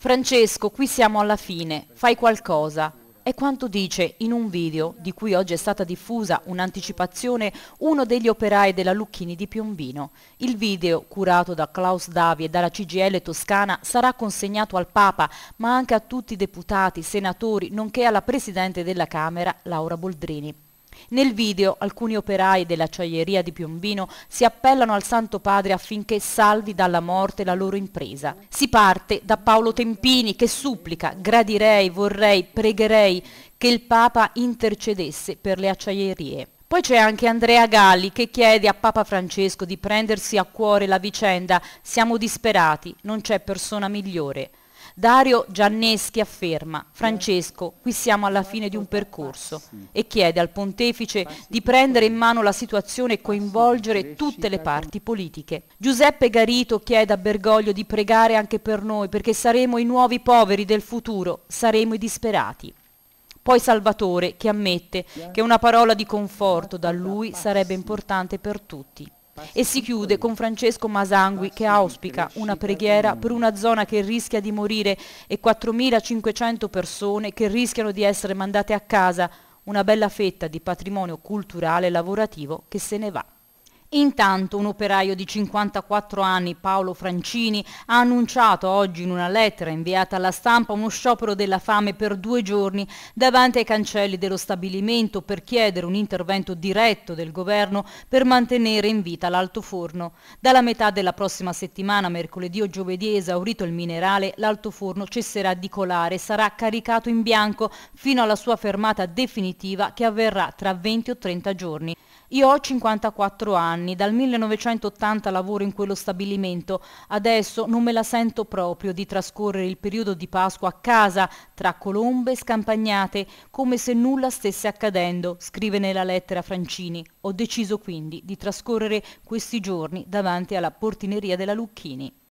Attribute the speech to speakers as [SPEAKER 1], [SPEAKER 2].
[SPEAKER 1] Francesco, qui siamo alla fine, fai qualcosa. È quanto dice in un video di cui oggi è stata diffusa un'anticipazione uno degli operai della Lucchini di Piombino. Il video, curato da Klaus Davi e dalla CGL toscana, sarà consegnato al Papa, ma anche a tutti i deputati, senatori, nonché alla Presidente della Camera, Laura Boldrini. Nel video alcuni operai dell'acciaieria di Piombino si appellano al Santo Padre affinché salvi dalla morte la loro impresa. Si parte da Paolo Tempini che supplica, gradirei, vorrei, pregherei che il Papa intercedesse per le acciaierie. Poi c'è anche Andrea Galli che chiede a Papa Francesco di prendersi a cuore la vicenda. Siamo disperati, non c'è persona migliore. Dario Gianneschi afferma, Francesco, qui siamo alla fine di un percorso e chiede al pontefice di prendere in mano la situazione e coinvolgere tutte le parti politiche. Giuseppe Garito chiede a Bergoglio di pregare anche per noi perché saremo i nuovi poveri del futuro, saremo i disperati. Poi Salvatore che ammette che una parola di conforto da lui sarebbe importante per tutti e si chiude con Francesco Masangui che auspica una preghiera per una zona che rischia di morire e 4.500 persone che rischiano di essere mandate a casa, una bella fetta di patrimonio culturale e lavorativo che se ne va. Intanto un operaio di 54 anni, Paolo Francini, ha annunciato oggi in una lettera inviata alla stampa uno sciopero della fame per due giorni davanti ai cancelli dello stabilimento per chiedere un intervento diretto del governo per mantenere in vita l'alto forno. Dalla metà della prossima settimana, mercoledì o giovedì, esaurito il minerale, l'alto forno cesserà di colare e sarà caricato in bianco fino alla sua fermata definitiva che avverrà tra 20 o 30 giorni. Io ho 54 anni anni, dal 1980 lavoro in quello stabilimento, adesso non me la sento proprio di trascorrere il periodo di Pasqua a casa, tra colombe scampagnate, come se nulla stesse accadendo, scrive nella lettera Francini. Ho deciso quindi di trascorrere questi giorni davanti alla portineria della Lucchini.